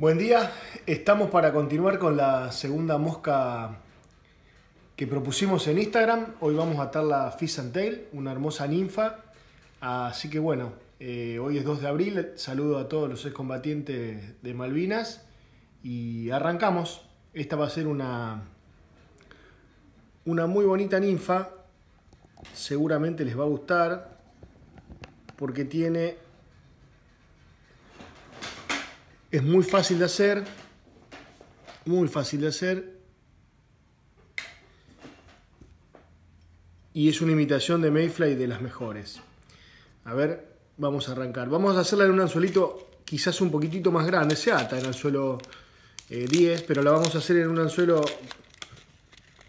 Buen día, estamos para continuar con la segunda mosca que propusimos en Instagram. Hoy vamos a atar la Fizz and Tail, una hermosa ninfa. Así que bueno, eh, hoy es 2 de abril, saludo a todos los excombatientes de Malvinas y arrancamos. Esta va a ser una, una muy bonita ninfa, seguramente les va a gustar porque tiene es muy fácil de hacer, muy fácil de hacer. Y es una imitación de Mayfly de las mejores. A ver, vamos a arrancar. Vamos a hacerla en un anzuelito quizás un poquitito más grande. Se ata en anzuelo 10, eh, pero la vamos a hacer en un anzuelo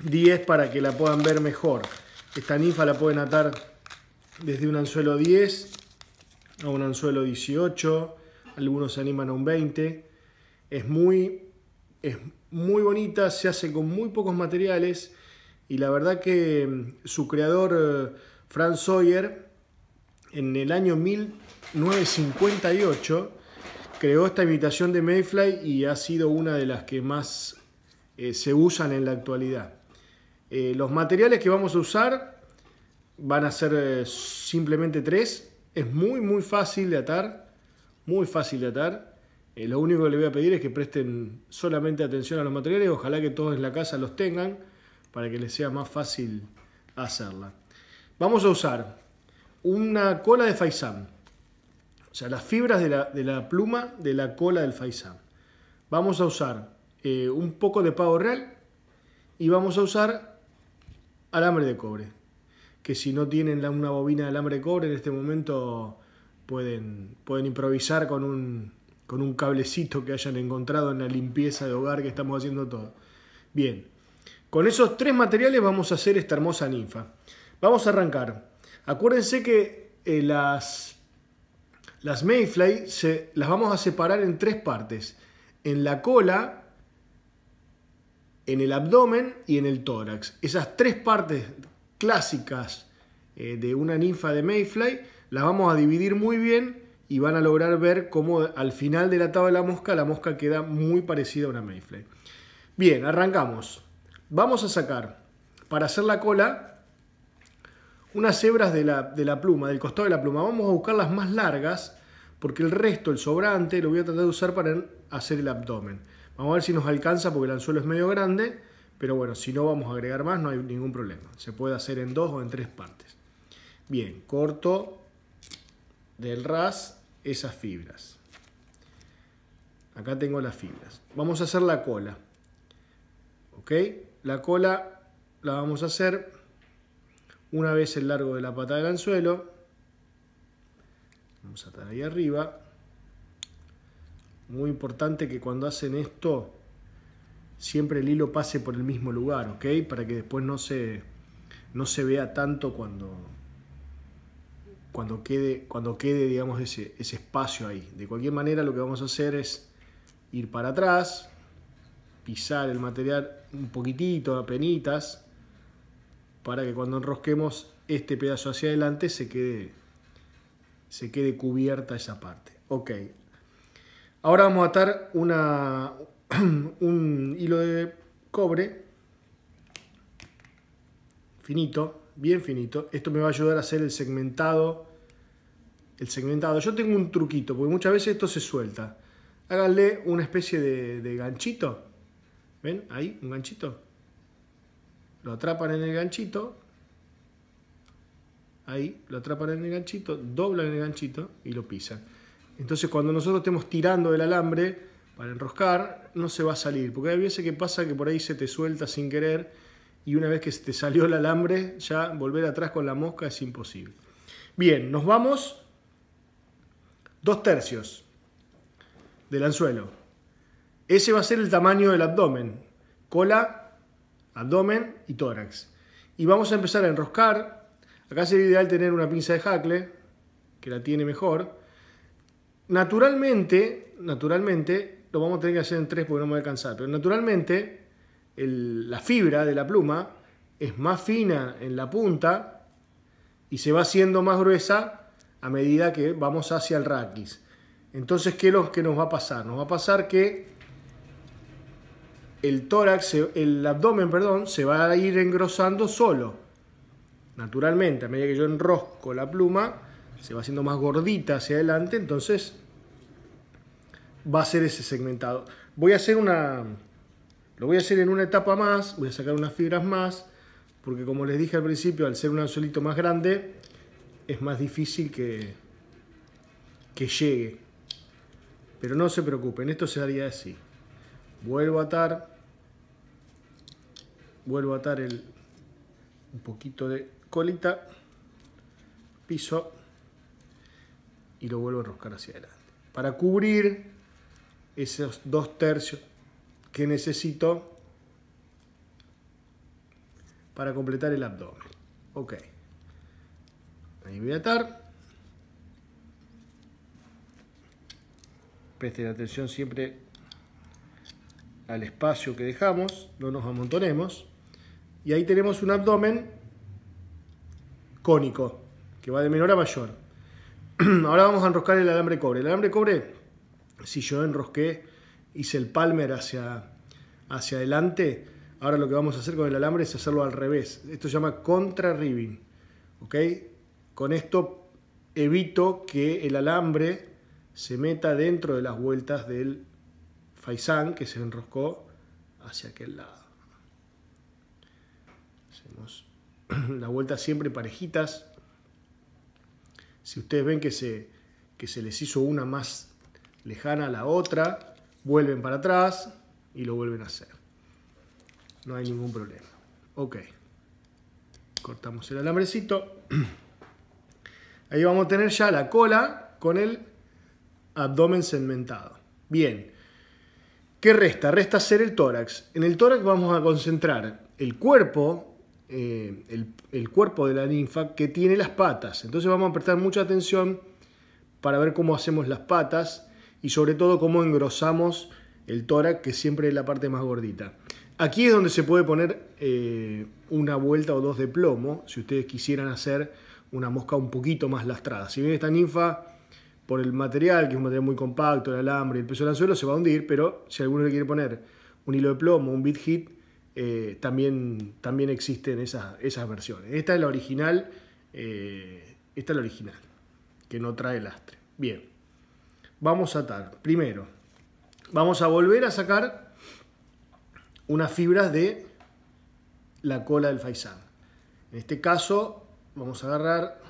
10 para que la puedan ver mejor. Esta ninfa la pueden atar desde un anzuelo 10 a un anzuelo 18 algunos se animan a un 20. Es muy, es muy bonita, se hace con muy pocos materiales y la verdad que mm, su creador eh, Franz Sawyer en el año 1958 creó esta imitación de Mayfly y ha sido una de las que más eh, se usan en la actualidad. Eh, los materiales que vamos a usar van a ser simplemente tres. Es muy muy fácil de atar muy fácil de atar. Eh, lo único que le voy a pedir es que presten solamente atención a los materiales, ojalá que todos en la casa los tengan para que les sea más fácil hacerla. Vamos a usar una cola de faisán, o sea, las fibras de la, pluma de la cola del faisán. Vamos a usar eh, un poco de pavo real y vamos a usar alambre de cobre. Que si no tienen una bobina de alambre de cobre en este momento pueden, pueden improvisar con un, con un cablecito que hayan encontrado en la limpieza de hogar que estamos haciendo todo. Bien, con esos tres materiales vamos a hacer esta hermosa ninfa. Vamos a arrancar. Acuérdense que eh, las, las Mayfly se, las vamos a separar en tres partes. En la cola, en el abdomen y en el tórax. Esas tres partes clásicas eh, de una ninfa de Mayfly las vamos a dividir muy bien y van a lograr ver cómo al final del atado de la mosca la mosca queda muy parecida a una mayfly. Bien, arrancamos. Vamos a sacar para hacer la cola unas hebras de la, de la pluma, del costado de la pluma. Vamos a buscar las más largas porque el resto, el sobrante, lo voy a tratar de usar para hacer el abdomen. Vamos a ver si nos alcanza porque el anzuelo es medio grande, pero bueno, si no vamos a agregar más no hay ningún problema. Se puede hacer en dos o en tres partes. Bien, corto del ras esas fibras. Acá tengo las fibras. Vamos a hacer la cola. ¿Ok? La cola la vamos a hacer una vez el largo de la pata del anzuelo. Vamos a atar ahí arriba. Muy importante que cuando hacen esto, siempre el hilo pase por el mismo lugar, ¿ok? Para que después no se, no se vea tanto cuando, cuando quede, cuando quede digamos, ese, espacio ahí. De cualquier manera, lo que vamos a hacer es ir para atrás, pisar el material un poquitito, a penitas, para que cuando enrosquemos este pedazo hacia adelante se quede, se quede cubierta esa parte. Ok. Ahora vamos a atar una, un hilo de cobre finito bien finito. Esto me va a ayudar a hacer el segmentado. El segmentado. Yo tengo un truquito, porque muchas veces esto se suelta. Háganle una especie de, ganchito. ¿Ven? Ahí, un ganchito. Lo atrapan en el ganchito. Ahí, lo atrapan en el ganchito, doblan el ganchito y lo pisan. Entonces cuando nosotros estemos tirando del alambre para enroscar, no se va a salir. Porque hay veces que pasa que por ahí se te suelta sin querer y una vez que te salió el alambre, ya volver atrás con la mosca es imposible. Bien, nos vamos dos tercios del anzuelo. Ese va a ser el tamaño del abdomen, cola, abdomen y tórax. Y vamos a empezar a enroscar. Acá sería ideal tener una pinza de jacle, que la tiene mejor. Naturalmente, naturalmente, lo vamos a tener que hacer en tres porque no me voy a alcanzar, pero naturalmente la fibra de la pluma es más fina en la punta y se va haciendo más gruesa a medida que vamos hacia el raquis. Entonces, ¿qué es lo que nos va a pasar? Nos va a pasar que el tórax, el abdomen, perdón, se va a ir engrosando solo. Naturalmente, a medida que yo enrosco la pluma, se va haciendo más gordita hacia adelante, entonces va a ser ese segmentado. Voy a hacer una, lo voy a hacer en una etapa más, voy a sacar unas fibras más, porque como les dije al principio, al ser un anzuelito más grande, es más difícil que, que llegue. Pero no se preocupen, esto se haría así. Vuelvo a atar, vuelvo a atar el, un poquito de colita, piso y lo vuelvo a enroscar hacia adelante. Para cubrir esos dos tercios que necesito para completar el abdomen. Ok. Ahí voy a atar. Presten atención siempre al espacio que dejamos, no nos amontonemos. Y ahí tenemos un abdomen cónico, que va de menor a mayor. Ahora vamos a enroscar el alambre cobre. El alambre cobre, si yo enrosqué hice el palmer hacia, hacia adelante, ahora lo que vamos a hacer con el alambre es hacerlo al revés. Esto se llama contra ribbing. Con esto evito que el alambre se meta dentro de las vueltas del faisán que se enroscó hacia aquel lado. Hacemos las vueltas siempre parejitas. Si ustedes ven que se, que se les hizo una más lejana a la otra, vuelven para atrás y lo vuelven a hacer. No hay ningún problema. Ok. Cortamos el alambrecito. Ahí vamos a tener ya la cola con el abdomen segmentado. Bien. ¿Qué resta? Resta hacer el tórax. En el tórax vamos a concentrar el cuerpo, eh, el, el cuerpo de la ninfa que tiene las patas. Entonces vamos a prestar mucha atención para ver cómo hacemos las patas y sobre todo cómo engrosamos el tórax, que siempre es la parte más gordita. Aquí es donde se puede poner eh, una vuelta o dos de plomo, si ustedes quisieran hacer una mosca un poquito más lastrada. Si bien esta ninfa, por el material, que es un material muy compacto, el alambre y el peso del anzuelo, se va a hundir, pero si alguno le quiere poner un hilo de plomo, un bit hit, eh, también, también existen esas, esas versiones. Esta es la original, eh, esta es la original, que no trae lastre. Bien vamos a atar. Primero, vamos a volver a sacar unas fibras de la cola del faisán. En este caso vamos a agarrar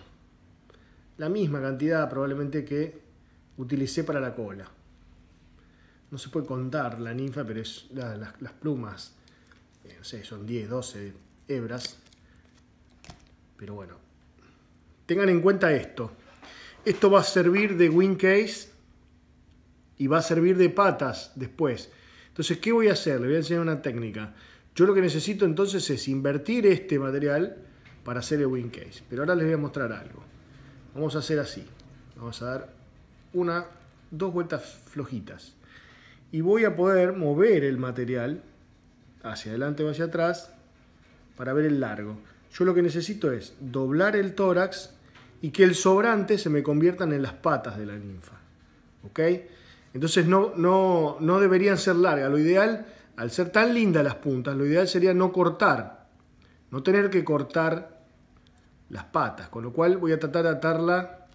la misma cantidad probablemente que utilicé para la cola. No se puede contar la ninfa, pero es las, plumas, eh, no sé, son 10, 12 hebras. Pero bueno, tengan en cuenta esto. Esto va a servir de win case y va a servir de patas después. Entonces, ¿qué voy a hacer? Le voy a enseñar una técnica. Yo lo que necesito entonces es invertir este material para hacer el win case. Pero ahora les voy a mostrar algo. Vamos a hacer así. Vamos a dar una, dos vueltas flojitas. Y voy a poder mover el material hacia adelante o hacia atrás para ver el largo. Yo lo que necesito es doblar el tórax y que el sobrante se me convierta en las patas de la ninfa. ¿Ok? Entonces no, no, deberían ser largas. Lo ideal, al ser tan lindas las puntas, lo ideal sería no cortar, no tener que cortar las patas. Con lo cual voy a tratar de atarla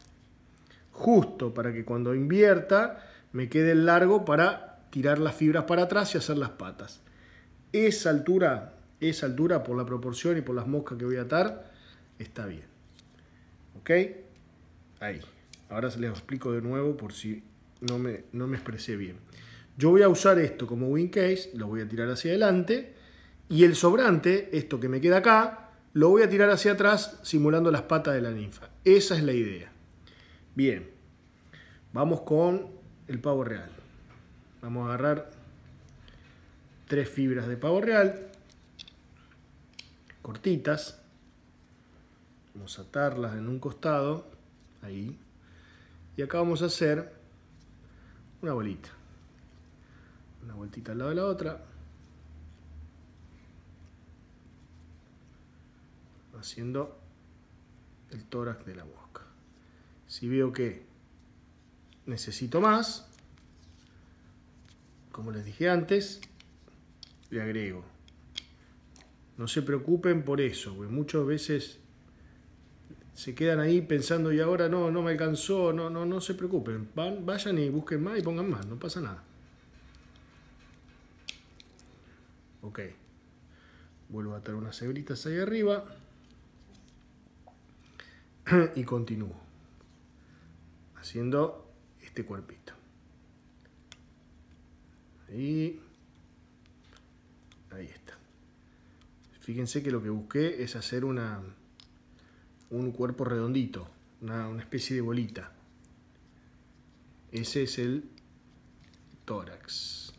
justo para que cuando invierta me quede largo para tirar las fibras para atrás y hacer las patas. Esa altura, esa altura por la proporción y por las moscas que voy a atar, está bien. ¿Ok? Ahí. Ahora se les explico de nuevo por si no me, expresé bien. Yo voy a usar esto como win case, lo voy a tirar hacia adelante y el sobrante, esto que me queda acá, lo voy a tirar hacia atrás simulando las patas de la ninfa. Esa es la idea. Bien, vamos con el pavo real. Vamos a agarrar tres fibras de pavo real, cortitas. Vamos a atarlas en un costado, ahí. Y acá vamos a hacer una bolita. Una vueltita al lado de la otra. Haciendo el tórax de la boca. Si veo que necesito más, como les dije antes, le agrego. No se preocupen por eso, porque muchas veces se quedan ahí pensando y ahora no, no me alcanzó, no, no, no se preocupen. Van, vayan y busquen más y pongan más, no pasa nada. Ok. Vuelvo a atar unas hebritas ahí arriba. y continúo. Haciendo este cuerpito. Ahí. Ahí está. Fíjense que lo que busqué es hacer una un cuerpo redondito, una, especie de bolita. Ese es el tórax.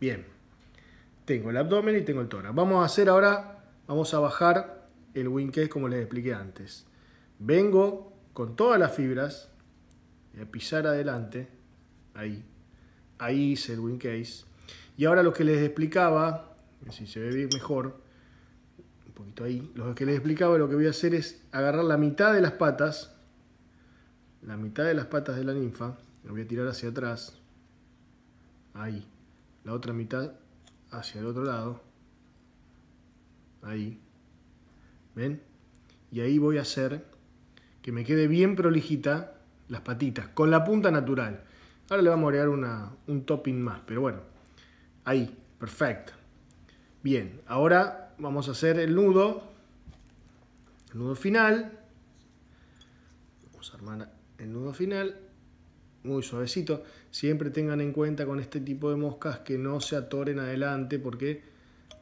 Bien, tengo el abdomen y tengo el tórax. Vamos a hacer ahora, vamos a bajar el case como les expliqué antes. Vengo con todas las fibras, voy a pisar adelante, ahí, ahí hice el wing case. Y ahora lo que les explicaba, si se ve bien mejor, poquito ahí. Lo que les explicaba, lo que voy a hacer es agarrar la mitad de las patas, la mitad de las patas de la ninfa, la voy a tirar hacia atrás, ahí. La otra mitad hacia el otro lado, ahí. ¿Ven? Y ahí voy a hacer que me quede bien prolijita las patitas, con la punta natural. Ahora le vamos a agregar un topping más, pero bueno, ahí, perfecto. Bien, ahora vamos a hacer el nudo, el nudo final. Vamos a armar el nudo final, muy suavecito. Siempre tengan en cuenta con este tipo de moscas que no se atoren adelante porque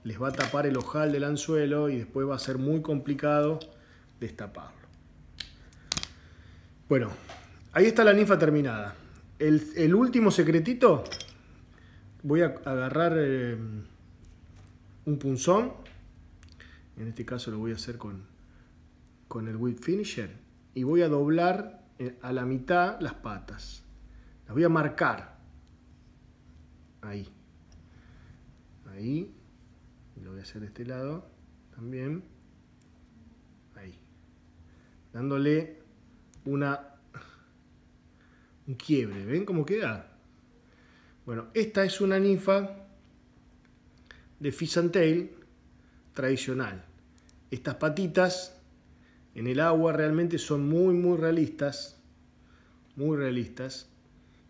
les va a tapar el ojal del anzuelo y después va a ser muy complicado destaparlo. Bueno, ahí está la ninfa terminada. El, último secretito, voy a agarrar eh, un punzón en este caso lo voy a hacer con, con el whip finisher, y voy a doblar eh, a la mitad las patas. Las voy a marcar. Ahí. Ahí. Lo voy a hacer de este lado también. Ahí. Dándole una un quiebre. ¿Ven cómo queda? Bueno, esta es una ninfa de Fisantail. Tail tradicional. Estas patitas en el agua realmente son muy, muy realistas. Muy realistas.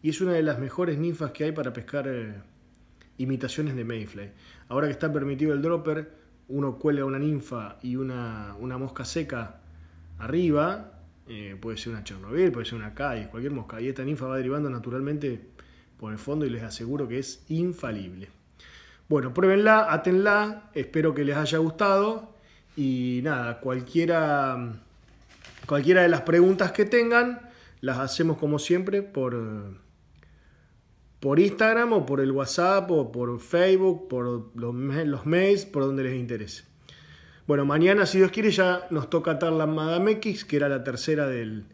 Y es una de las mejores ninfas que hay para pescar eh, imitaciones de Mayfly. Ahora que está permitido el dropper, uno cuela una ninfa y una, mosca seca arriba. Eh, puede ser una Chernobyl, puede ser una Kai, cualquier mosca. Y esta ninfa va derivando naturalmente por el fondo y les aseguro que es infalible. Bueno, pruébenla, átenla, espero que les haya gustado y nada, cualquiera, cualquiera de las preguntas que tengan, las hacemos como siempre por, por Instagram o por el WhatsApp o por Facebook, por los, mails, por donde les interese. Bueno, mañana, si Dios quiere, ya nos toca atar la Madame X, que era la tercera del,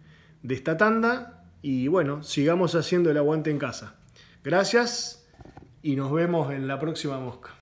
de esta tanda. Y bueno, sigamos haciendo el aguante en casa. Gracias y nos vemos en la próxima mosca.